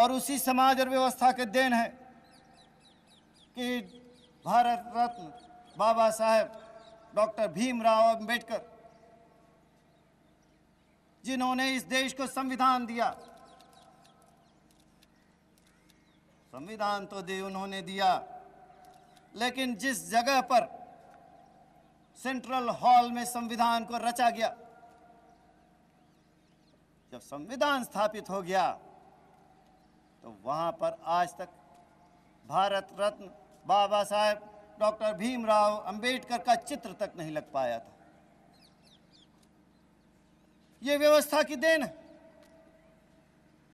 और उसी समाज और व्यवस्था के देन है कि भारत रत्न बाबा साहेब डॉक्टर भीमराव अंबेडकर जिन्होंने इस देश को संविधान दिया संविधान तो दे उन्होंने दिया लेकिन जिस जगह पर सेंट्रल हॉल में संविधान को रचा गया जब संविधान स्थापित हो गया तो वहाँ पर आज तक भारत रत्न बाबा साहेब डॉक्टर भीमराव अंबेडकर का चित्र तक नहीं लग पाया था ये व्यवस्था की देन है